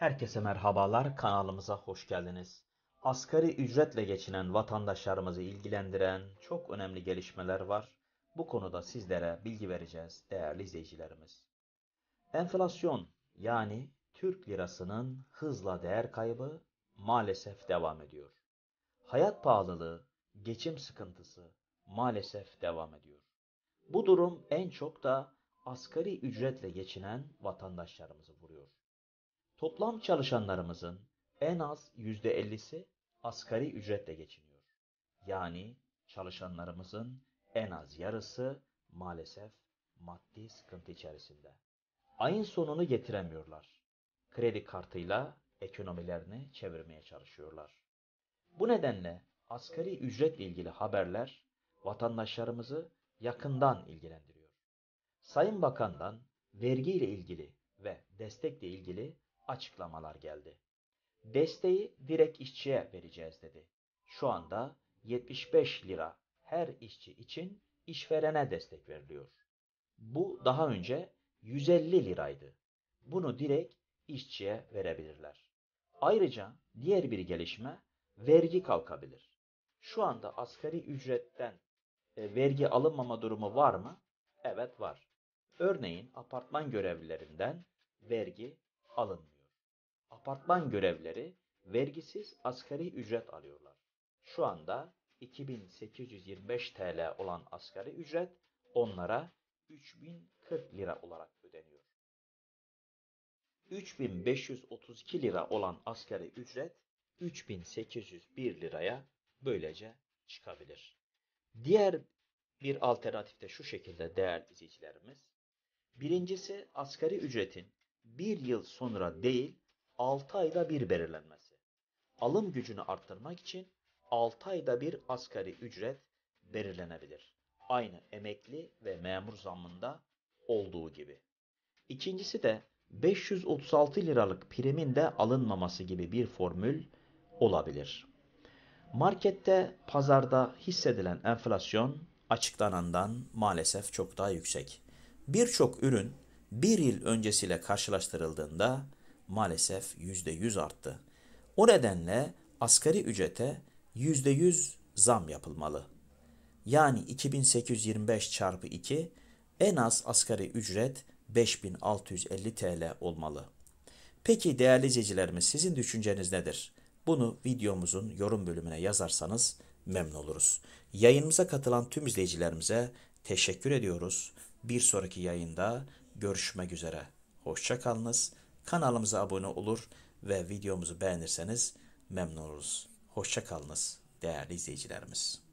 Herkese merhabalar, kanalımıza hoş geldiniz. Asgari ücretle geçinen vatandaşlarımızı ilgilendiren çok önemli gelişmeler var. Bu konuda sizlere bilgi vereceğiz değerli izleyicilerimiz. Enflasyon yani Türk lirasının hızla değer kaybı maalesef devam ediyor. Hayat pahalılığı, geçim sıkıntısı maalesef devam ediyor. Bu durum en çok da asgari ücretle geçinen vatandaşlarımızı vuruyor. Toplam çalışanlarımızın en az %50'si asgari ücretle geçiniyor. Yani çalışanlarımızın en az yarısı maalesef maddi sıkıntı içerisinde. Ayın sonunu getiremiyorlar. Kredi kartıyla ekonomilerini çevirmeye çalışıyorlar. Bu nedenle asgari ücretle ilgili haberler vatandaşlarımızı yakından ilgilendiriyor. Sayın Bakan'dan ile ilgili ve destekle ilgili açıklamalar geldi. Desteği direkt işçiye vereceğiz dedi. Şu anda 75 lira her işçi için işverene destek veriliyor. Bu daha önce 150 liraydı. Bunu direkt işçiye verebilirler. Ayrıca diğer bir gelişme vergi kalkabilir. Şu anda asgari ücretten e, vergi alınmama durumu var mı? Evet var. Örneğin apartman görevlilerinden vergi alınmıyor apartman görevleri vergisiz asgari ücret alıyorlar. Şu anda 2825 TL olan asgari ücret onlara 3040 lira olarak ödeniyor. 3532 lira olan asgari ücret 3801 liraya böylece çıkabilir. Diğer bir alternatif de şu şekilde değerli izleyicilerimiz. Birincisi asgari ücretin bir yıl sonra değil 6 ayda bir belirlenmesi. Alım gücünü arttırmak için 6 ayda bir asgari ücret belirlenebilir. Aynı emekli ve memur zammında olduğu gibi. İkincisi de 536 liralık primin de alınmaması gibi bir formül olabilir. Markette, pazarda hissedilen enflasyon açıklanandan maalesef çok daha yüksek. Birçok ürün bir yıl öncesiyle karşılaştırıldığında maalesef %100 arttı. O nedenle asgari ücrete %100 zam yapılmalı. Yani 2825 çarpı 2 en az asgari ücret 5650 TL olmalı. Peki değerli izleyicilerimiz sizin düşünceniz nedir? Bunu videomuzun yorum bölümüne yazarsanız memnun oluruz. Yayınımıza katılan tüm izleyicilerimize teşekkür ediyoruz. Bir sonraki yayında görüşmek üzere. Hoşçakalınız. Kanalımıza abone olur ve videomuzu beğenirseniz memnun oluruz. Hoşçakalınız değerli izleyicilerimiz.